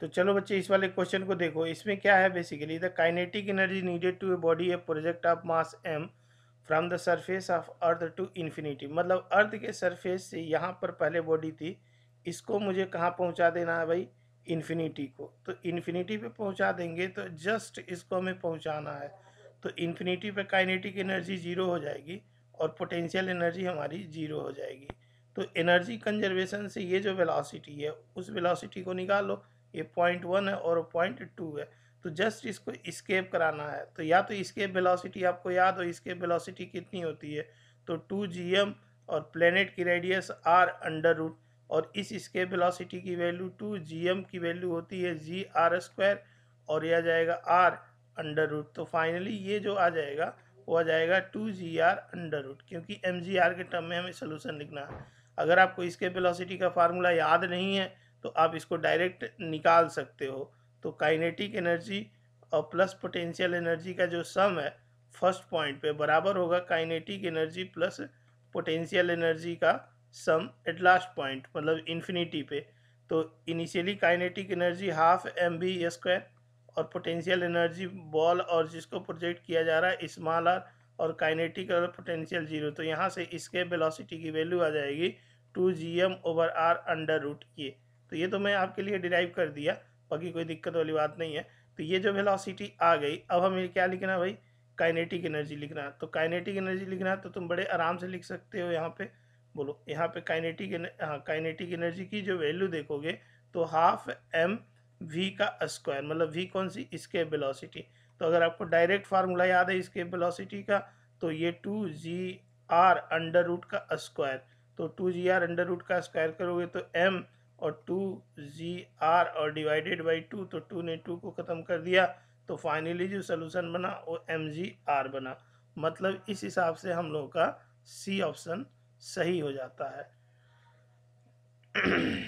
तो चलो बच्चे इस वाले क्वेश्चन को देखो इसमें क्या है basically the kinetic energy needed to a body a project of mass M from the surface of earth to infinity मतलब अर्थ के सरफेस से यहाँ पर पहले बॉडी थी इसको मुझे कहाँ पहुँचा देना है भाई इन्फिनिटी को तो इन्फिनिटी पे पहुँचा देंगे तो जस्ट इसको हमें पहुँचाना है तो इन्फिनिटी पे काइनेटिक एनर्जी ज़ीरो हो जाएगी और पोटेंशियल एनर्जी हमारी ज़ीरो हो जाएगी तो एनर्जी कंजर्वेशन से ये जो वेलासिटी है उस वेलासिटी को निकालो ये पॉइंट वन है और पॉइंट टू है तो जस्ट इसको स्केप कराना है तो या तो स्केप वेलोसिटी आपको याद हो स्केप वेलोसिटी कितनी होती है तो टू जी एम और प्लेनेट की रेडियस आर अंडर रूट और इस स्केप वेलोसिटी की वैल्यू टू जी एम की वैल्यू होती है जी आर स्क्वायर और यह आ जाएगा आर अंडर रूट तो फाइनली ये जो आ जाएगा वो आ जाएगा two G R under root क्योंकि एम जी आर के टर्म में हमें सोल्यूशन लिखना है अगर आपको इसके वेलोसिटी का फार्मूला याद नहीं है तो आप इसको डायरेक्ट निकाल सकते हो तो काइनेटिक एनर्जी और प्लस पोटेंशियल एनर्जी का जो सम है फर्स्ट पॉइंट पे बराबर होगा kinetic energy plus potential energy का सम एट लास्ट पॉइंट मतलब इन्फिनिटी पे तो initially kinetic energy half M B square और पोटेंशियल एनर्जी बॉल और जिसको प्रोजेक्ट किया जा रहा है स्मॉल आर और काइनेटिक और पोटेंशियल जीरो तो यहाँ से इसके वेलोसिटी की वैल्यू आ जाएगी two G M over R under root की तो ये तो मैं आपके लिए डिराइव कर दिया बाकी कोई दिक्कत वाली बात नहीं है तो ये जो वेलोसिटी आ गई अब हमें क्या लिखना है भाई काइनेटिक एनर्जी लिखना तो काइनेटिक एनर्जी लिखना तो तुम बड़े आराम से लिख सकते हो यहाँ पे बोलो यहाँ पे काइनेटिक हाँ काइनेटिक एनर्जी की जो वैल्यू देखोगे तो हाफ एम वी का स्क्वायर मतलब वी कौन सी इसके वेलोसिटी तो अगर आपको डायरेक्ट फार्मूला याद है इसके वेलोसिटी का तो ये two G R under root का स्क्वायर तो two G R under root का स्क्वायर करोगे तो एम और टू जी आर और डिवाइडेड बाई टू तो टू ने टू को ख़त्म कर दिया तो फाइनली जो सोलूसन बना वो एम जी आर बना मतलब इस हिसाब से हम लोगों का सी ऑप्शन सही हो जाता है